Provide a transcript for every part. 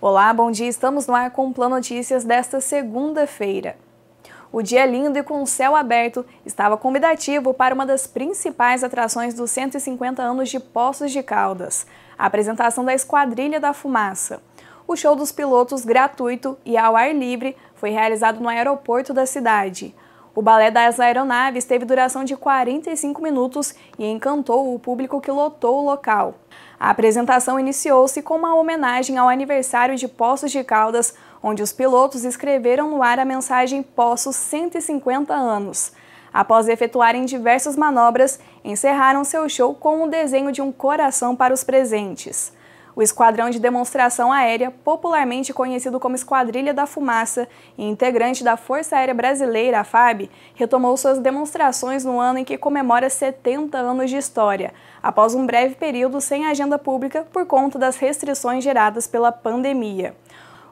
Olá, bom dia. Estamos no ar com o Plano Notícias desta segunda-feira. O dia lindo e com o céu aberto estava convidativo para uma das principais atrações dos 150 anos de Poços de Caldas, a apresentação da Esquadrilha da Fumaça. O show dos pilotos gratuito e ao ar livre foi realizado no aeroporto da cidade. O balé das aeronaves teve duração de 45 minutos e encantou o público que lotou o local. A apresentação iniciou-se com uma homenagem ao aniversário de Poços de Caldas, onde os pilotos escreveram no ar a mensagem Poços 150 anos. Após efetuarem diversas manobras, encerraram seu show com o um desenho de um coração para os presentes. O Esquadrão de Demonstração Aérea, popularmente conhecido como Esquadrilha da Fumaça e integrante da Força Aérea Brasileira, a FAB, retomou suas demonstrações no ano em que comemora 70 anos de história, após um breve período sem agenda pública por conta das restrições geradas pela pandemia.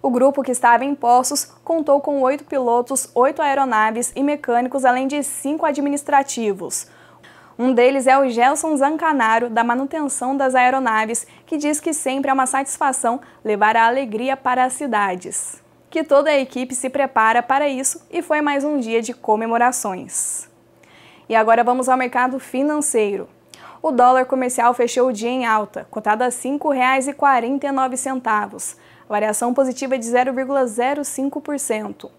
O grupo que estava em Poços contou com oito pilotos, oito aeronaves e mecânicos, além de cinco administrativos. Um deles é o Gelson Zancanaro, da manutenção das aeronaves, que diz que sempre é uma satisfação levar a alegria para as cidades. Que toda a equipe se prepara para isso e foi mais um dia de comemorações. E agora vamos ao mercado financeiro. O dólar comercial fechou o dia em alta, cotado a R$ 5,49, variação positiva de 0,05%.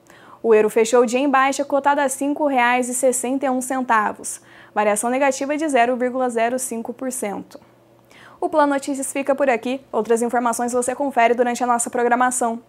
O euro fechou o dia em baixa, cotado a R$ 5,61, variação negativa de 0,05%. O Plano Notícias fica por aqui. Outras informações você confere durante a nossa programação.